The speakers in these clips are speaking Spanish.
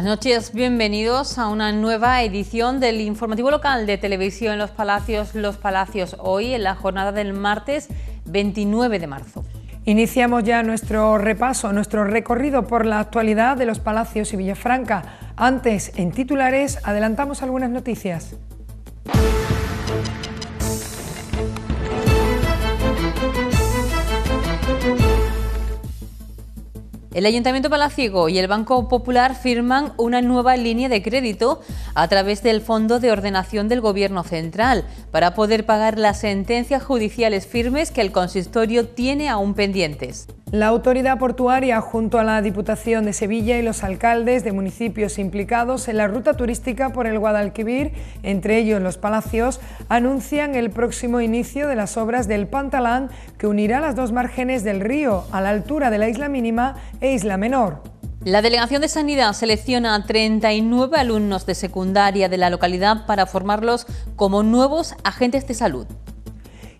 Buenas noches, bienvenidos a una nueva edición del informativo local de televisión Los Palacios, Los Palacios, hoy en la jornada del martes 29 de marzo. Iniciamos ya nuestro repaso, nuestro recorrido por la actualidad de los Palacios y Villafranca. Antes, en titulares, adelantamos algunas noticias. El Ayuntamiento Palaciego y el Banco Popular firman una nueva línea de crédito a través del Fondo de Ordenación del Gobierno Central para poder pagar las sentencias judiciales firmes que el consistorio tiene aún pendientes. La autoridad portuaria, junto a la Diputación de Sevilla y los alcaldes de municipios implicados en la ruta turística por el Guadalquivir, entre ellos los Palacios, anuncian el próximo inicio de las obras del Pantalán que unirá las dos márgenes del río a la altura de la isla mínima Isla Menor. La Delegación de Sanidad selecciona a 39 alumnos de secundaria de la localidad para formarlos como nuevos agentes de salud.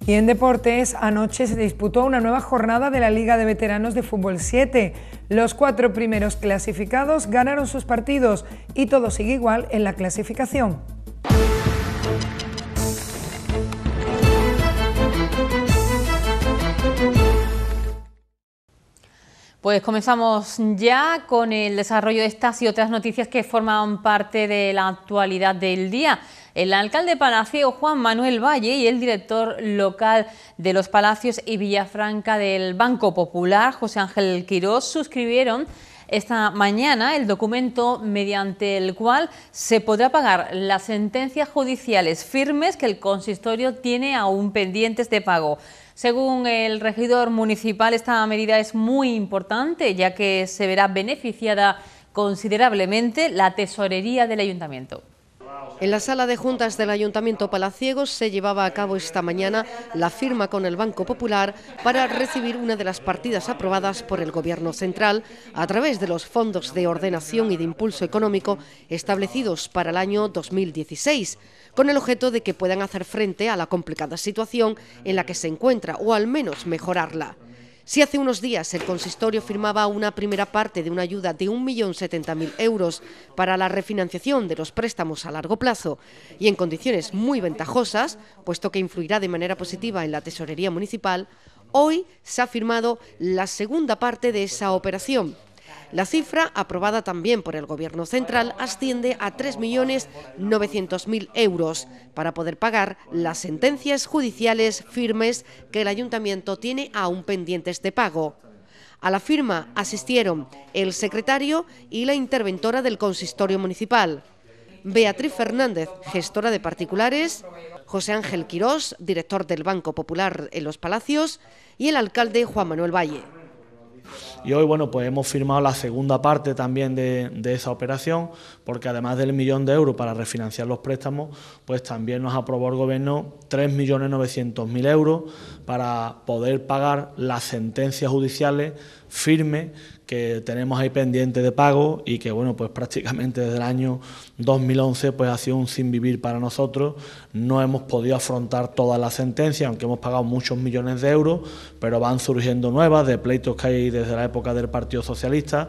Y en deportes, anoche se disputó una nueva jornada de la Liga de Veteranos de Fútbol 7. Los cuatro primeros clasificados ganaron sus partidos y todo sigue igual en la clasificación. Pues comenzamos ya con el desarrollo de estas y otras noticias que forman parte de la actualidad del día. El alcalde Palacio, Juan Manuel Valle, y el director local de los Palacios y Villafranca del Banco Popular, José Ángel Quirós, suscribieron esta mañana el documento mediante el cual se podrá pagar las sentencias judiciales firmes que el consistorio tiene aún pendientes de pago. Según el regidor municipal, esta medida es muy importante, ya que se verá beneficiada considerablemente la tesorería del ayuntamiento. En la sala de juntas del Ayuntamiento Palaciegos se llevaba a cabo esta mañana la firma con el Banco Popular para recibir una de las partidas aprobadas por el Gobierno Central a través de los fondos de ordenación y de impulso económico establecidos para el año 2016, con el objeto de que puedan hacer frente a la complicada situación en la que se encuentra o al menos mejorarla. Si hace unos días el consistorio firmaba una primera parte de una ayuda de 1.070.000 euros para la refinanciación de los préstamos a largo plazo y en condiciones muy ventajosas, puesto que influirá de manera positiva en la tesorería municipal, hoy se ha firmado la segunda parte de esa operación la cifra, aprobada también por el Gobierno central, asciende a 3.900.000 euros para poder pagar las sentencias judiciales firmes que el Ayuntamiento tiene aún pendientes de pago. A la firma asistieron el secretario y la interventora del consistorio municipal. Beatriz Fernández, gestora de particulares, José Ángel Quirós, director del Banco Popular en Los Palacios, y el alcalde Juan Manuel Valle. Y hoy, bueno, pues hemos firmado la segunda parte también de, esa operación, porque además del millón de euros para refinanciar los préstamos, pues también nos aprobó el Gobierno 3.900.000 euros para poder pagar las sentencias judiciales firmes que tenemos ahí pendiente de pago y que bueno pues prácticamente desde el año 2011 pues ha sido un sin vivir para nosotros no hemos podido afrontar toda la sentencia... aunque hemos pagado muchos millones de euros pero van surgiendo nuevas de pleitos que hay desde la época del Partido Socialista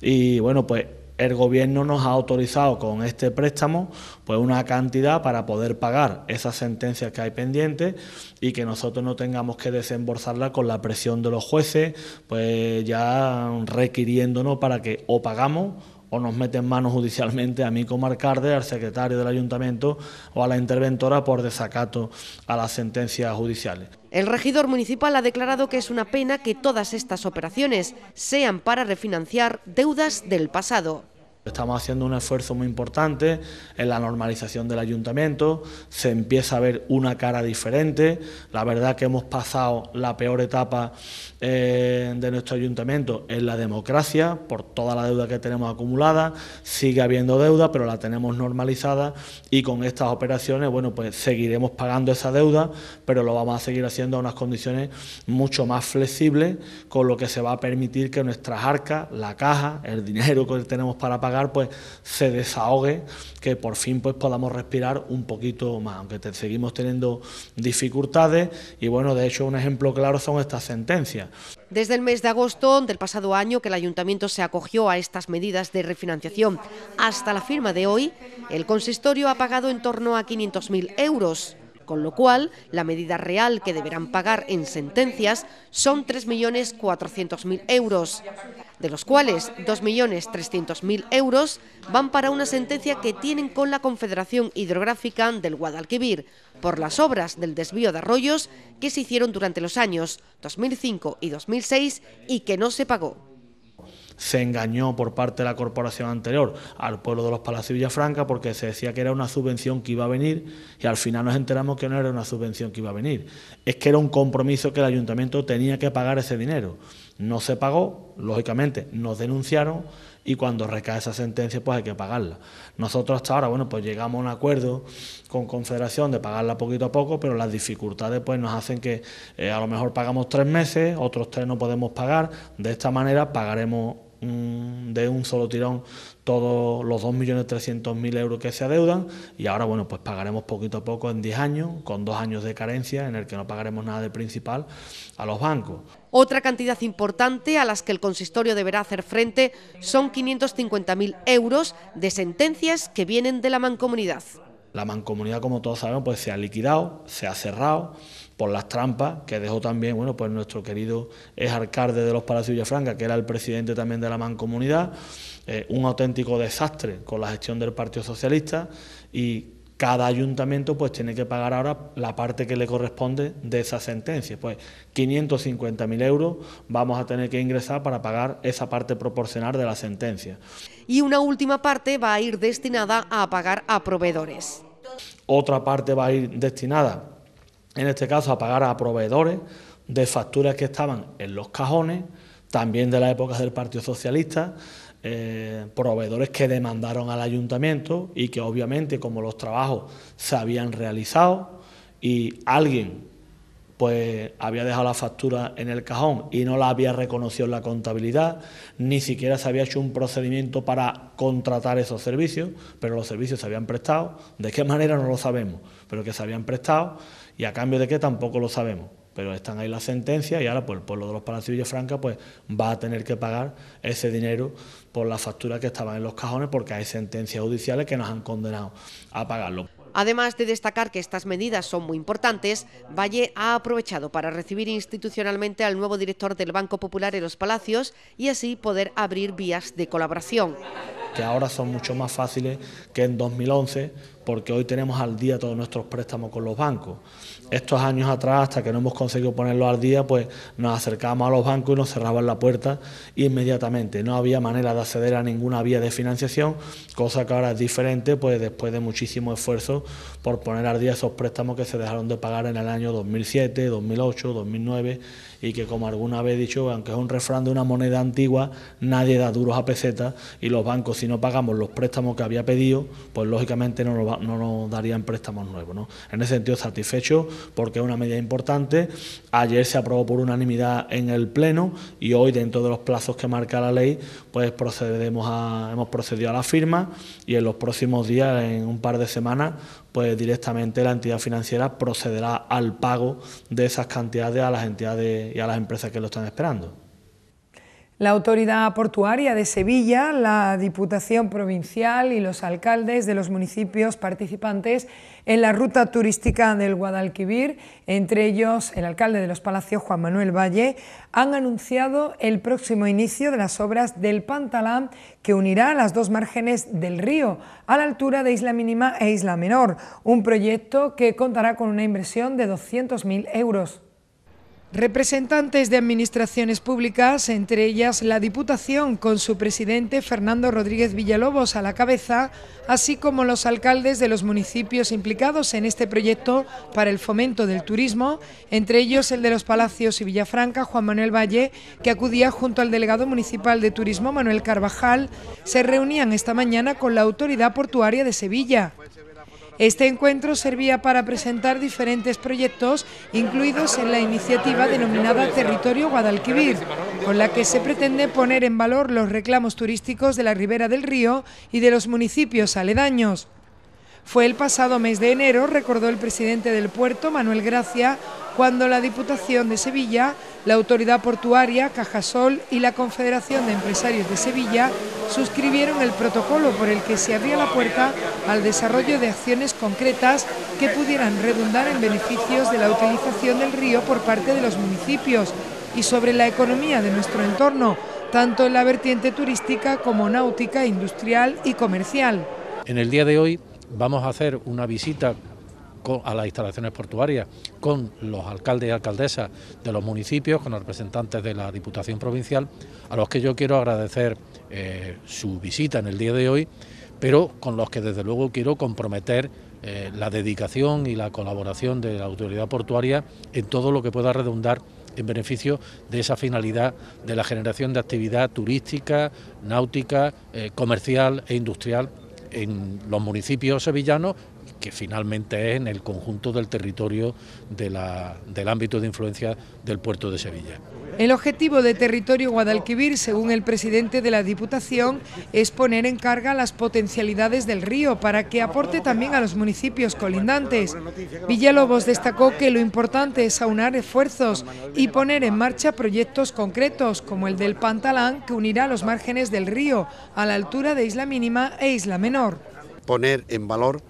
y bueno pues el gobierno nos ha autorizado con este préstamo pues una cantidad para poder pagar esas sentencias que hay pendientes y que nosotros no tengamos que desembolsarla con la presión de los jueces, pues ya requiriéndonos para que o pagamos o nos meten manos judicialmente a mí como alcalde, al secretario del ayuntamiento o a la interventora por desacato a las sentencias judiciales. El regidor municipal ha declarado que es una pena que todas estas operaciones sean para refinanciar deudas del pasado. Estamos haciendo un esfuerzo muy importante en la normalización del ayuntamiento, se empieza a ver una cara diferente, la verdad que hemos pasado la peor etapa eh, de nuestro ayuntamiento en la democracia, por toda la deuda que tenemos acumulada, sigue habiendo deuda, pero la tenemos normalizada y con estas operaciones, bueno, pues seguiremos pagando esa deuda, pero lo vamos a seguir haciendo a unas condiciones mucho más flexibles, con lo que se va a permitir que nuestras arcas, la caja, el dinero que tenemos para pagar, pues se desahogue, que por fin pues podamos respirar un poquito más, aunque seguimos teniendo dificultades y bueno, de hecho un ejemplo claro son estas sentencias. Desde el mes de agosto del pasado año que el ayuntamiento se acogió a estas medidas de refinanciación hasta la firma de hoy, el consistorio ha pagado en torno a 500.000 euros con lo cual la medida real que deberán pagar en sentencias son 3.400.000 euros de los cuales 2.300.000 euros van para una sentencia que tienen con la Confederación Hidrográfica del Guadalquivir por las obras del desvío de arroyos que se hicieron durante los años 2005 y 2006 y que no se pagó se engañó por parte de la corporación anterior al pueblo de los Palacios Villafranca porque se decía que era una subvención que iba a venir y al final nos enteramos que no era una subvención que iba a venir. Es que era un compromiso que el ayuntamiento tenía que pagar ese dinero. No se pagó, lógicamente nos denunciaron y cuando recae esa sentencia pues hay que pagarla. Nosotros hasta ahora, bueno, pues llegamos a un acuerdo con Confederación de pagarla poquito a poco, pero las dificultades pues nos hacen que eh, a lo mejor pagamos tres meses, otros tres no podemos pagar, de esta manera pagaremos de un solo tirón todos los 2.300.000 euros que se adeudan y ahora, bueno, pues pagaremos poquito a poco en 10 años, con dos años de carencia en el que no pagaremos nada de principal a los bancos. Otra cantidad importante a las que el consistorio deberá hacer frente son 550.000 euros de sentencias que vienen de la mancomunidad. La mancomunidad, como todos sabemos, pues se ha liquidado, se ha cerrado por las trampas que dejó también, bueno, pues nuestro querido ex alcalde de los Palacios Villafranca, que era el presidente también de la mancomunidad, eh, un auténtico desastre con la gestión del Partido Socialista y cada ayuntamiento pues tiene que pagar ahora la parte que le corresponde de esa sentencia. Pues 550.000 euros vamos a tener que ingresar para pagar esa parte proporcional de la sentencia. Y una última parte va a ir destinada a pagar a proveedores. Otra parte va a ir destinada, en este caso, a pagar a proveedores de facturas que estaban en los cajones, también de la época del Partido Socialista, eh, proveedores que demandaron al ayuntamiento y que obviamente como los trabajos se habían realizado y alguien pues había dejado la factura en el cajón y no la había reconocido en la contabilidad, ni siquiera se había hecho un procedimiento para contratar esos servicios, pero los servicios se habían prestado, de qué manera no lo sabemos, pero que se habían prestado y a cambio de qué tampoco lo sabemos pero están ahí las sentencias y ahora pues, el pueblo de los Palacios de Villafranca pues, va a tener que pagar ese dinero por la factura que estaban en los cajones porque hay sentencias judiciales que nos han condenado a pagarlo. Además de destacar que estas medidas son muy importantes, Valle ha aprovechado para recibir institucionalmente al nuevo director del Banco Popular en los Palacios y así poder abrir vías de colaboración. Que ahora son mucho más fáciles que en 2011, porque hoy tenemos al día todos nuestros préstamos con los bancos estos años atrás, hasta que no hemos conseguido ponerlo al día, pues nos acercábamos a los bancos y nos cerraban la puerta inmediatamente. No había manera de acceder a ninguna vía de financiación, cosa que ahora es diferente, pues después de muchísimo esfuerzo por poner al día esos préstamos que se dejaron de pagar en el año 2007, 2008, 2009 y que como alguna vez he dicho, aunque es un refrán de una moneda antigua, nadie da duros a pesetas y los bancos si no pagamos los préstamos que había pedido, pues lógicamente no, nos, darían préstamos nuevos. En ese sentido, satisfecho porque es una medida importante. Ayer se aprobó por unanimidad en el Pleno y hoy, dentro de los plazos que marca la ley, pues procedemos a, hemos procedido a la firma y en los próximos días, en un par de semanas, pues directamente la entidad financiera procederá al pago de esas cantidades a las entidades y a las empresas que lo están esperando. La autoridad portuaria de Sevilla, la Diputación Provincial y los alcaldes de los municipios participantes en la ruta turística del Guadalquivir, entre ellos el alcalde de los Palacios, Juan Manuel Valle, han anunciado el próximo inicio de las obras del Pantalán que unirá las dos márgenes del río a la altura de Isla Mínima e Isla Menor, un proyecto que contará con una inversión de 200.000 euros. Representantes de administraciones públicas, entre ellas la Diputación con su presidente Fernando Rodríguez Villalobos a la cabeza, así como los alcaldes de los municipios implicados en este proyecto para el fomento del turismo, entre ellos el de los Palacios y Villafranca, Juan Manuel Valle, que acudía junto al delegado municipal de turismo Manuel Carvajal, se reunían esta mañana con la autoridad portuaria de Sevilla. Este encuentro servía para presentar diferentes proyectos incluidos en la iniciativa denominada Territorio Guadalquivir, con la que se pretende poner en valor los reclamos turísticos de la ribera del río y de los municipios aledaños. Fue el pasado mes de enero, recordó el presidente del puerto, Manuel Gracia, cuando la Diputación de Sevilla, la Autoridad Portuaria, Cajasol y la Confederación de Empresarios de Sevilla suscribieron el protocolo por el que se abría la puerta al desarrollo de acciones concretas que pudieran redundar en beneficios de la utilización del río por parte de los municipios y sobre la economía de nuestro entorno, tanto en la vertiente turística como náutica, industrial y comercial. En el día de hoy Vamos a hacer una visita a las instalaciones portuarias con los alcaldes y alcaldesas de los municipios, con los representantes de la Diputación Provincial, a los que yo quiero agradecer eh, su visita en el día de hoy, pero con los que desde luego quiero comprometer eh, la dedicación y la colaboración de la autoridad portuaria en todo lo que pueda redundar en beneficio de esa finalidad de la generación de actividad turística, náutica, eh, comercial e industrial en los municipios sevillanos que finalmente es en el conjunto del territorio del ámbito de influencia del puerto de Sevilla. El objetivo de Territorio Guadalquivir, según el presidente de la Diputación, es poner en carga las potencialidades del río para que aporte también a los municipios colindantes. Villalobos destacó que lo importante es aunar esfuerzos y poner en marcha proyectos concretos, como el del Pantalán, que unirá los márgenes del río a la altura de Isla Mínima e Isla Menor. Poner en valor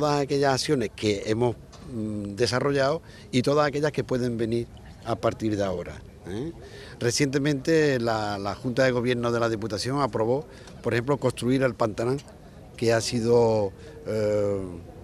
todas aquellas acciones que hemos mm, desarrollado y todas aquellas que pueden venir a partir de ahora. ¿eh? Recientemente la, Junta de Gobierno de la Diputación aprobó, por ejemplo, construir el Pantanal, que ha sido eh,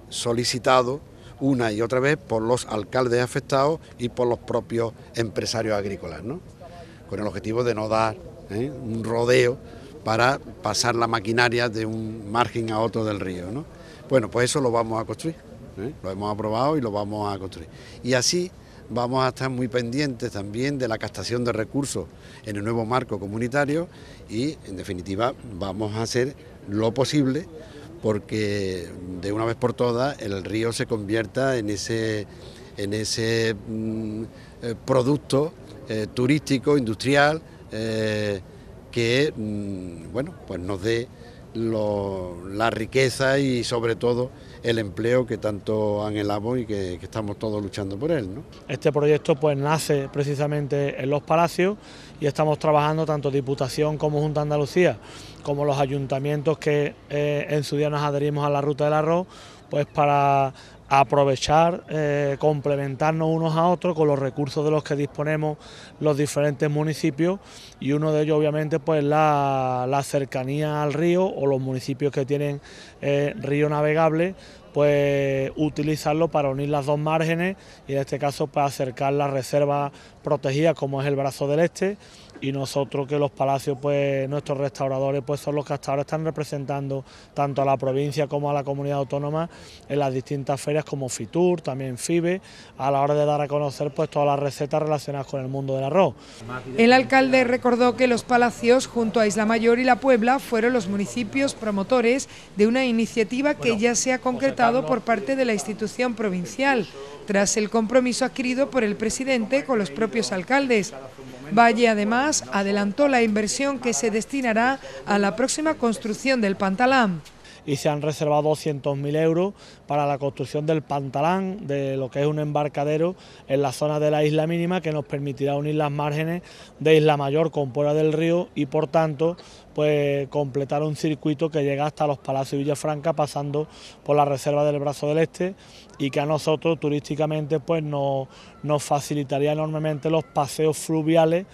solicitado una y otra vez por los alcaldes afectados y por los propios empresarios agrícolas, con el objetivo de no dar ¿eh? un rodeo para pasar la maquinaria de un margen a otro del río. ¿no? Bueno, pues eso lo vamos a construir, ¿eh? lo hemos aprobado y lo vamos a construir. Y así vamos a estar muy pendientes también de la captación de recursos en el nuevo marco comunitario y, en definitiva, vamos a hacer lo posible porque de una vez por todas el río se convierta en ese, en ese mm, eh, producto eh, turístico, industrial que mm, bueno, pues nos dé la riqueza y sobre todo el empleo que tanto anhelamos y que, estamos todos luchando por él. Este proyecto pues nace precisamente en los palacios y estamos trabajando tanto Diputación como Junta Andalucía, como los ayuntamientos que eh, en su día nos adherimos a la Ruta del Arroz, pues para aprovechar, eh, complementarnos unos a otros con los recursos de los que disponemos los diferentes municipios y uno de ellos obviamente pues la, cercanía al río o los municipios que tienen eh, río navegable pues utilizarlo para unir las dos márgenes y en este caso para pues, acercar la reserva... ...protegida como es el brazo del este y nosotros que los palacios, pues nuestros restauradores, pues son los que hasta ahora están representando tanto a la provincia como a la comunidad autónoma en las distintas ferias como FITUR, también FIBE, a la hora de dar a conocer pues todas las recetas relacionadas con el mundo del arroz. El alcalde recordó que los palacios junto a Isla Mayor y La Puebla fueron los municipios promotores de una iniciativa que ya se ha concretado por parte de la institución provincial, tras el compromiso adquirido por el presidente con los propios alcaldes. Valle además adelantó la inversión que se destinará a la próxima construcción del Pantalán y se han reservado 200.000 euros para la construcción del pantalán, de lo que es un embarcadero en la zona de la isla mínima que nos permitirá unir las márgenes de Isla Mayor con Puebla del Río y por tanto pues completar un circuito que llega hasta los Palacios Villafranca pasando por la reserva del Brazo del Este y que a nosotros turísticamente pues nos, nos facilitaría enormemente los paseos fluviales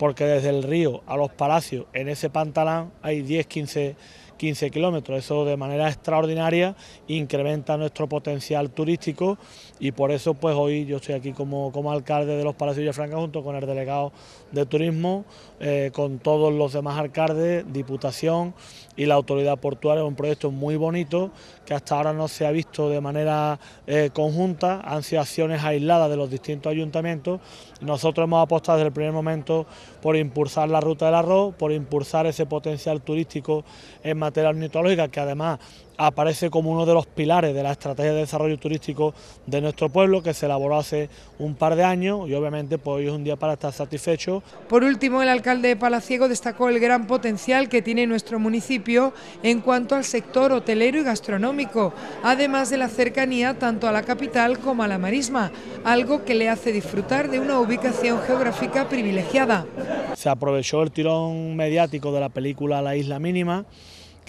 porque desde el río a los palacios en ese pantalán hay 10-15 15 kilómetros. Eso de manera extraordinaria incrementa nuestro potencial turístico y por eso pues hoy yo estoy aquí como, como alcalde de los Palacios de Franca junto con el delegado de turismo, eh, con todos los demás alcaldes, diputación y la autoridad portuaria, un proyecto muy bonito que hasta ahora no se ha visto de manera eh, conjunta, han sido acciones aisladas de los distintos ayuntamientos. Nosotros hemos apostado desde el primer momento por impulsar la ruta del arroz, por impulsar ese potencial turístico en materia ornitológica, que además aparece como uno de los pilares de la estrategia de desarrollo turístico de nuestro pueblo que se elaboró hace un par de años y obviamente pues hoy es un día para estar satisfecho. Por último, el alcalde de Palaciego destacó el gran potencial que tiene nuestro municipio en cuanto al sector hotelero y gastronómico, además de la cercanía tanto a la capital como a la marisma, algo que le hace disfrutar de una ubicación geográfica privilegiada. Se aprovechó el tirón mediático de la película La Isla Mínima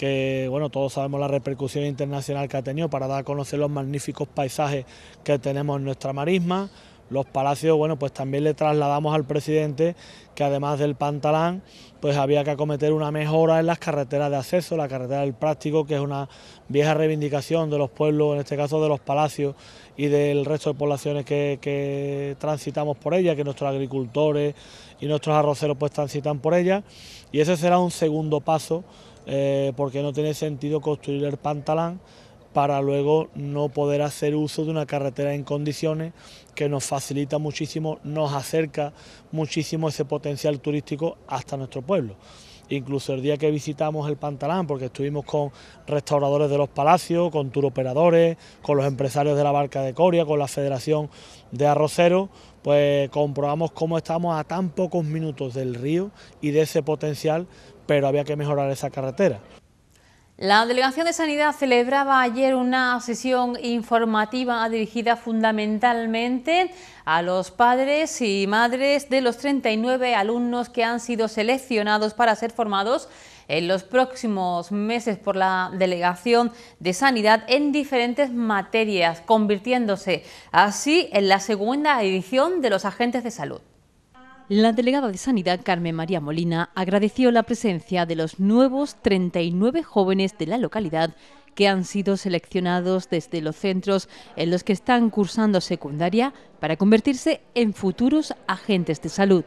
que bueno, todos sabemos la repercusión internacional que ha tenido para dar a conocer los magníficos paisajes que tenemos en nuestra marisma. Los palacios, bueno, pues también le trasladamos al presidente que además del Pantalán, pues había que acometer una mejora en las carreteras de acceso, la carretera del Práctico, que es una vieja reivindicación de los pueblos, en este caso de los palacios y del resto de poblaciones que, transitamos por ella, que nuestros agricultores y nuestros arroceros pues transitan por ella. Y ese será un segundo paso eh, porque no tiene sentido construir el pantalán para luego no poder hacer uso de una carretera en condiciones que nos facilita muchísimo, nos acerca muchísimo ese potencial turístico hasta nuestro pueblo. Incluso el día que visitamos el Pantalán, porque estuvimos con restauradores de los palacios, con turoperadores, con los empresarios de la barca de Coria, con la Federación de Arroceros, pues comprobamos cómo estamos a tan pocos minutos del río y de ese potencial pero había que mejorar esa carretera. La Delegación de Sanidad celebraba ayer una sesión informativa dirigida fundamentalmente a los padres y madres de los 39 alumnos que han sido seleccionados para ser formados en los próximos meses por la Delegación de Sanidad en diferentes materias, convirtiéndose así en la segunda edición de los agentes de salud. La delegada de Sanidad, Carmen María Molina, agradeció la presencia de los nuevos 39 jóvenes de la localidad que han sido seleccionados desde los centros en los que están cursando secundaria para convertirse en futuros agentes de salud.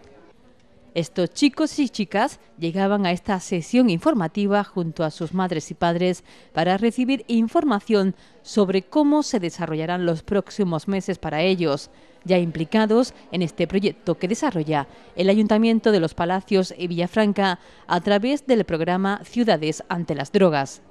Estos chicos y chicas llegaban a esta sesión informativa junto a sus madres y padres para recibir información sobre cómo se desarrollarán los próximos meses para ellos, ya implicados en este proyecto que desarrolla el Ayuntamiento de los Palacios y Villafranca a través del programa Ciudades ante las Drogas.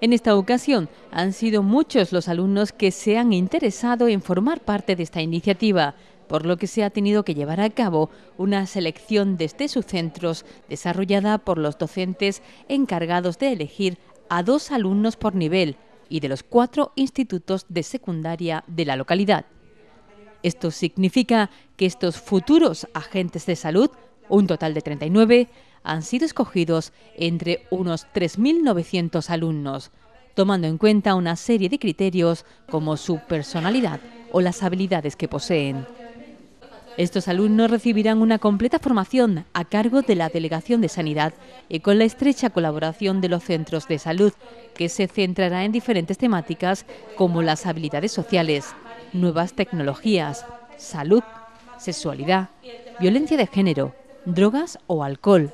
En esta ocasión han sido muchos los alumnos que se han interesado en formar parte de esta iniciativa, por lo que se ha tenido que llevar a cabo una selección desde sus centros desarrollada por los docentes encargados de elegir a dos alumnos por nivel y de los cuatro institutos de secundaria de la localidad. Esto significa que estos futuros agentes de salud, un total de 39, han sido escogidos entre unos 3.900 alumnos, tomando en cuenta una serie de criterios como su personalidad o las habilidades que poseen. Estos alumnos recibirán una completa formación a cargo de la Delegación de Sanidad y con la estrecha colaboración de los centros de salud, que se centrará en diferentes temáticas como las habilidades sociales, nuevas tecnologías, salud, sexualidad, violencia de género, drogas o alcohol.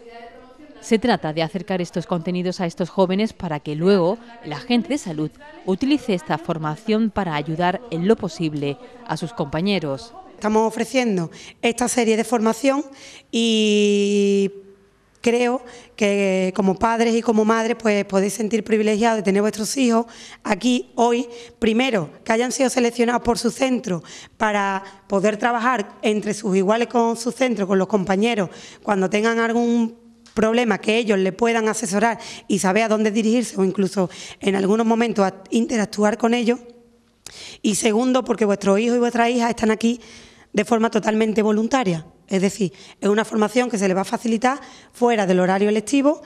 Se trata de acercar estos contenidos a estos jóvenes para que luego la gente de salud utilice esta formación para ayudar en lo posible a sus compañeros. Estamos ofreciendo esta serie de formación y creo que como padres y como madres pues podéis sentir privilegiados de tener vuestros hijos aquí hoy, primero, que hayan sido seleccionados por su centro para poder trabajar entre sus iguales con su centro, con los compañeros, cuando tengan algún problema que ellos le puedan asesorar y saber a dónde dirigirse o incluso en algunos momentos interactuar con ellos. Y segundo, porque vuestros hijos y vuestras hijas están aquí de forma totalmente voluntaria. Es decir, es una formación que se les va a facilitar fuera del horario electivo.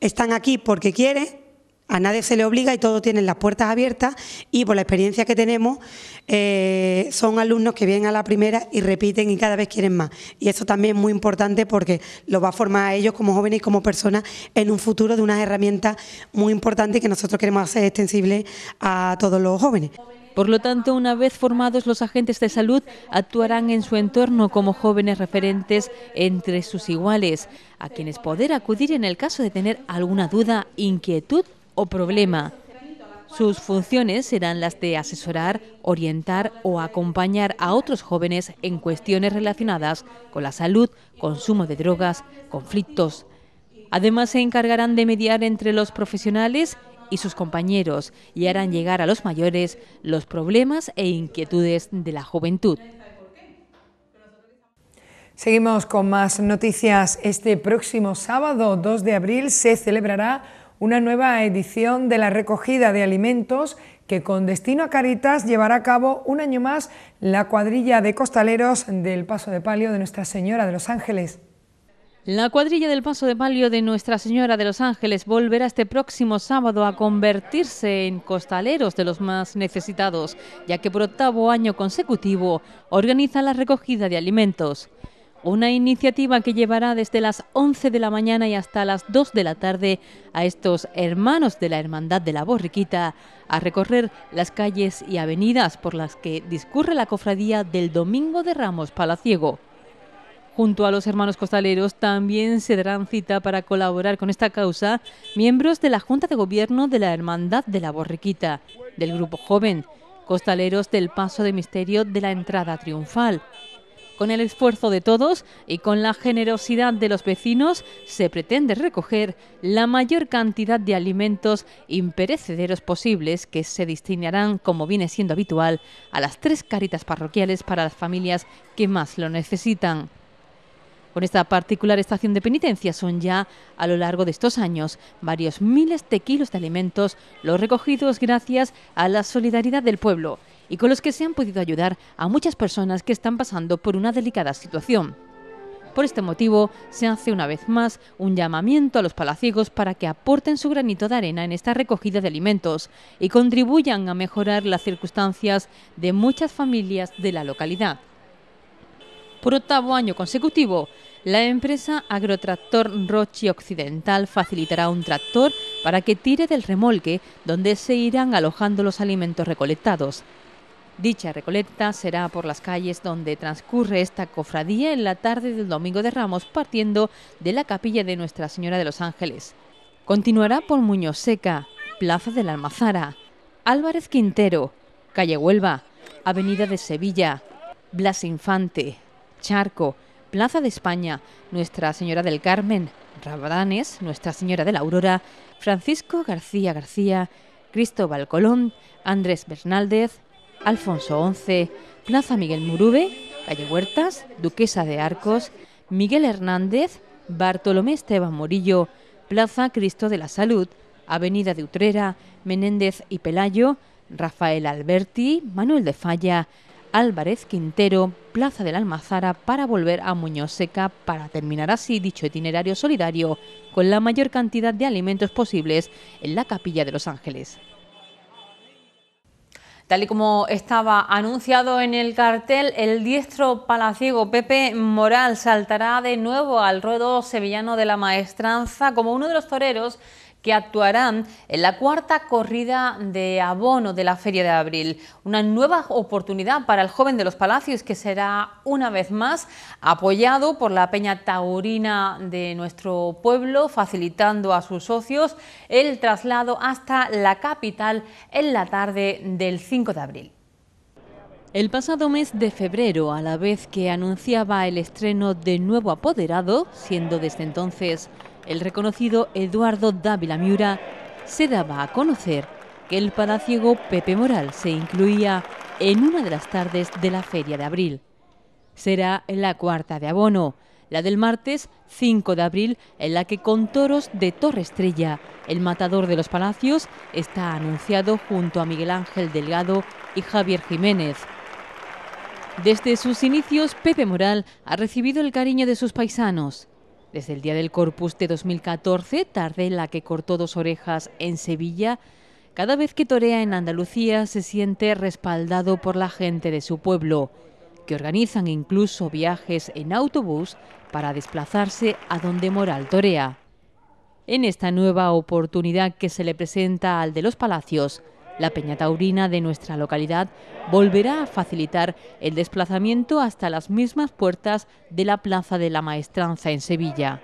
están aquí porque quieren, a nadie se le obliga y todos tienen las puertas abiertas y por la experiencia que tenemos eh, son alumnos que vienen a la primera y repiten y cada vez quieren más. Y eso también es muy importante porque lo va a formar a ellos como jóvenes y como personas en un futuro de unas herramientas muy importantes que nosotros queremos hacer extensibles a todos los jóvenes. Por lo tanto, una vez formados, los agentes de salud actuarán en su entorno como jóvenes referentes entre sus iguales, a quienes poder acudir en el caso de tener alguna duda, inquietud o problema. Sus funciones serán las de asesorar, orientar o acompañar a otros jóvenes en cuestiones relacionadas con la salud, consumo de drogas, conflictos. Además, se encargarán de mediar entre los profesionales y sus compañeros y harán llegar a los mayores los problemas e inquietudes de la juventud. Seguimos con más noticias. Este próximo sábado 2 de abril se celebrará una nueva edición de la recogida de alimentos que con destino a Caritas llevará a cabo un año más la cuadrilla de costaleros del Paso de Palio de Nuestra Señora de los Ángeles. La cuadrilla del Paso de Palio de Nuestra Señora de los Ángeles volverá este próximo sábado a convertirse en costaleros de los más necesitados, ya que por octavo año consecutivo organiza la recogida de alimentos. Una iniciativa que llevará desde las 11 de la mañana y hasta las 2 de la tarde a estos hermanos de la Hermandad de la Borriquita a recorrer las calles y avenidas por las que discurre la cofradía del Domingo de Ramos Palaciego. Junto a los hermanos costaleros también se darán cita para colaborar con esta causa miembros de la Junta de Gobierno de la Hermandad de la Borriquita, del Grupo Joven, costaleros del Paso de Misterio de la Entrada Triunfal. Con el esfuerzo de todos y con la generosidad de los vecinos se pretende recoger la mayor cantidad de alimentos imperecederos posibles que se destinarán, como viene siendo habitual, a las tres caritas parroquiales para las familias que más lo necesitan. Con esta particular estación de penitencia son ya, a lo largo de estos años, varios miles de kilos de alimentos los recogidos gracias a la solidaridad del pueblo y con los que se han podido ayudar a muchas personas que están pasando por una delicada situación. Por este motivo, se hace una vez más un llamamiento a los palaciegos para que aporten su granito de arena en esta recogida de alimentos y contribuyan a mejorar las circunstancias de muchas familias de la localidad. Por octavo año consecutivo, la empresa Agrotractor Rochi Occidental facilitará un tractor para que tire del remolque donde se irán alojando los alimentos recolectados. Dicha recolecta será por las calles donde transcurre esta cofradía en la tarde del Domingo de Ramos partiendo de la capilla de Nuestra Señora de los Ángeles. Continuará por Muñoz Seca, Plaza de la Almazara, Álvarez Quintero, Calle Huelva, Avenida de Sevilla, Blas Infante, Charco, Plaza de España, Nuestra Señora del Carmen, Rabadanes, Nuestra Señora de la Aurora, Francisco García García, Cristóbal Colón, Andrés Bernaldez, Alfonso XI, Plaza Miguel Murube, Calle Huertas, Duquesa de Arcos, Miguel Hernández, Bartolomé Esteban Morillo, Plaza Cristo de la Salud, Avenida de Utrera, Menéndez y Pelayo, Rafael Alberti, Manuel de Falla, Álvarez Quintero, Plaza de la Almazara, para volver a Muñoz Seca, para terminar así dicho itinerario solidario con la mayor cantidad de alimentos posibles en la Capilla de los Ángeles. Tal y como estaba anunciado en el cartel, el diestro palaciego Pepe Moral saltará de nuevo al ruedo sevillano de la maestranza como uno de los toreros que actuarán en la cuarta corrida de abono de la Feria de Abril. Una nueva oportunidad para el joven de los Palacios que será una vez más apoyado por la Peña Taurina de nuestro pueblo, facilitando a sus socios el traslado hasta la capital en la tarde del 5 de abril. El pasado mes de febrero, a la vez que anunciaba el estreno de Nuevo Apoderado, siendo desde entonces el reconocido Eduardo Dávila Miura, se daba a conocer que el palaciego Pepe Moral se incluía en una de las tardes de la Feria de Abril. Será la cuarta de abono, la del martes 5 de abril, en la que con toros de Torre Estrella, el matador de los palacios, está anunciado junto a Miguel Ángel Delgado y Javier Jiménez. Desde sus inicios, Pepe Moral ha recibido el cariño de sus paisanos. Desde el día del Corpus de 2014, tarde en la que cortó dos orejas en Sevilla, cada vez que torea en Andalucía se siente respaldado por la gente de su pueblo, que organizan incluso viajes en autobús para desplazarse a donde Moral torea. En esta nueva oportunidad que se le presenta al de los Palacios, la Peña Taurina de nuestra localidad volverá a facilitar el desplazamiento hasta las mismas puertas de la Plaza de la Maestranza en Sevilla.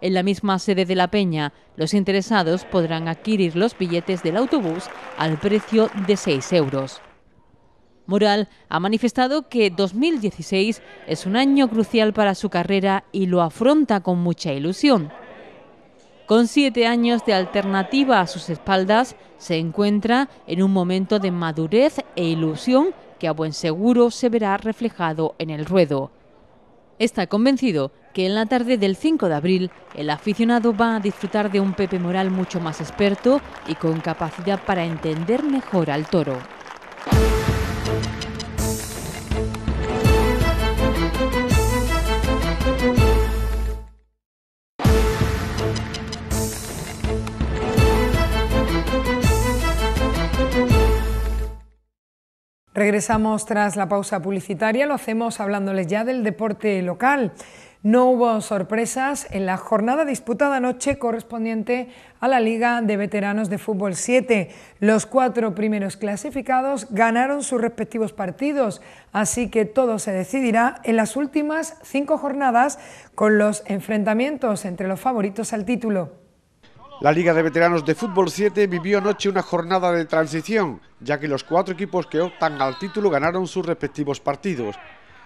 En la misma sede de la Peña, los interesados podrán adquirir los billetes del autobús al precio de 6 euros. Moral ha manifestado que 2016 es un año crucial para su carrera y lo afronta con mucha ilusión. Con siete años de alternativa a sus espaldas, se encuentra en un momento de madurez e ilusión que a buen seguro se verá reflejado en el ruedo. Está convencido que en la tarde del 5 de abril el aficionado va a disfrutar de un Pepe Moral mucho más experto y con capacidad para entender mejor al toro. Regresamos tras la pausa publicitaria, lo hacemos hablándoles ya del deporte local. No hubo sorpresas en la jornada disputada anoche correspondiente a la Liga de Veteranos de Fútbol 7. Los cuatro primeros clasificados ganaron sus respectivos partidos, así que todo se decidirá en las últimas cinco jornadas con los enfrentamientos entre los favoritos al título. La Liga de Veteranos de Fútbol 7 vivió anoche una jornada de transición, ya que los cuatro equipos que optan al título ganaron sus respectivos partidos.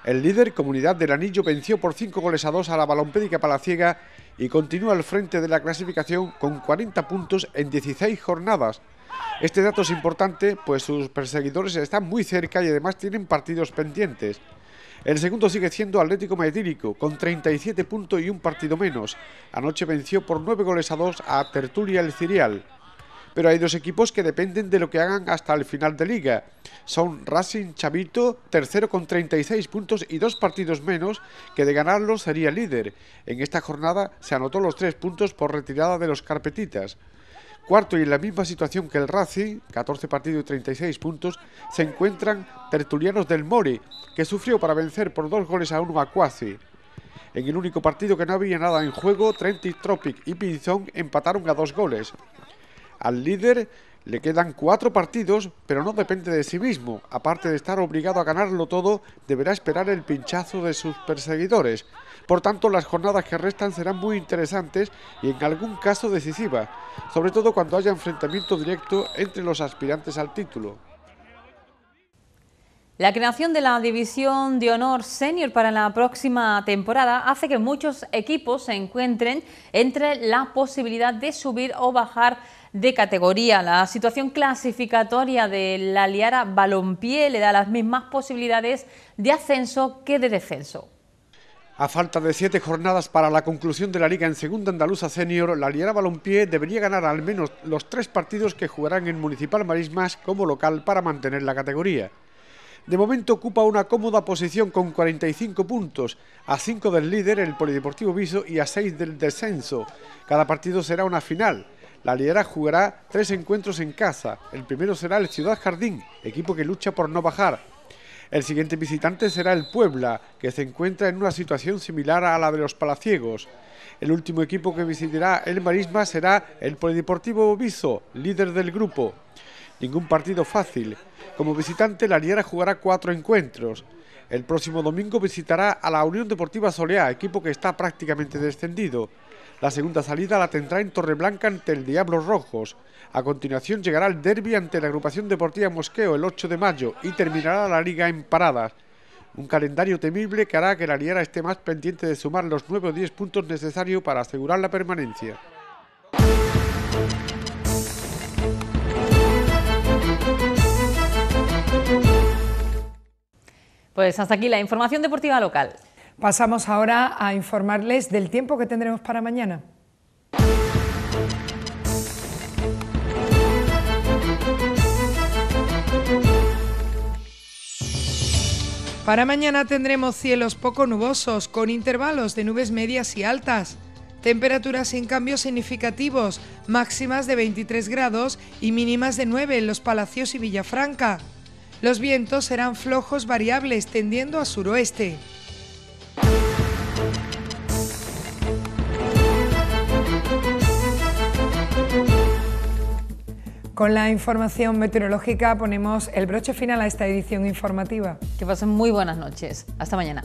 El líder, Comunidad del Anillo, venció por cinco goles a 2 a la Balompédica Palaciega y continúa al frente de la clasificación con 40 puntos en 16 jornadas. Este dato es importante, pues sus perseguidores están muy cerca y además tienen partidos pendientes. El segundo sigue siendo Atlético Medílico, con 37 puntos y un partido menos. Anoche venció por 9 goles a 2 a Tertulia El Cirial. Pero hay dos equipos que dependen de lo que hagan hasta el final de liga. Son Racing Chavito, tercero con 36 puntos y dos partidos menos, que de ganarlos sería líder. En esta jornada se anotó los tres puntos por retirada de los carpetitas. Cuarto y en la misma situación que el Racing, 14 partidos y 36 puntos, se encuentran Tertulianos del Mori, que sufrió para vencer por dos goles a uno a Cuasi. En el único partido que no había nada en juego, Trenti Tropic y Pinzón empataron a dos goles. Al líder le quedan cuatro partidos, pero no depende de sí mismo. Aparte de estar obligado a ganarlo todo, deberá esperar el pinchazo de sus perseguidores. Por tanto, las jornadas que restan serán muy interesantes y en algún caso decisivas, sobre todo cuando haya enfrentamiento directo entre los aspirantes al título. La creación de la división de honor senior para la próxima temporada hace que muchos equipos se encuentren entre la posibilidad de subir o bajar de categoría. La situación clasificatoria de la Liara Balompié le da las mismas posibilidades de ascenso que de descenso. A falta de siete jornadas para la conclusión de la liga en Segunda Andaluza Senior, la Liera Balompié debería ganar al menos los tres partidos que jugarán en Municipal Marismas como local para mantener la categoría. De momento ocupa una cómoda posición con 45 puntos, a 5 del líder, el Polideportivo Viso, y a 6 del descenso. Cada partido será una final. La Liera jugará tres encuentros en casa. El primero será el Ciudad Jardín, equipo que lucha por no bajar. El siguiente visitante será el Puebla, que se encuentra en una situación similar a la de los Palaciegos. El último equipo que visitará el Marisma será el Polideportivo Viso, líder del grupo. Ningún partido fácil. Como visitante, la Liera jugará cuatro encuentros. El próximo domingo visitará a la Unión Deportiva Soleá, equipo que está prácticamente descendido. La segunda salida la tendrá en Torreblanca ante el Diablos Rojos. A continuación llegará el derby ante la agrupación deportiva Mosqueo el 8 de mayo y terminará la liga en Parada. Un calendario temible que hará que la Liera esté más pendiente de sumar los 9 o 10 puntos necesarios para asegurar la permanencia. Pues hasta aquí la información deportiva local. Pasamos ahora a informarles del tiempo que tendremos para mañana. Para mañana tendremos cielos poco nubosos, con intervalos de nubes medias y altas. Temperaturas sin cambios significativos, máximas de 23 grados y mínimas de 9 en los Palacios y Villafranca. Los vientos serán flojos variables tendiendo a suroeste. Con la información meteorológica ponemos el broche final a esta edición informativa. Que pasen muy buenas noches. Hasta mañana.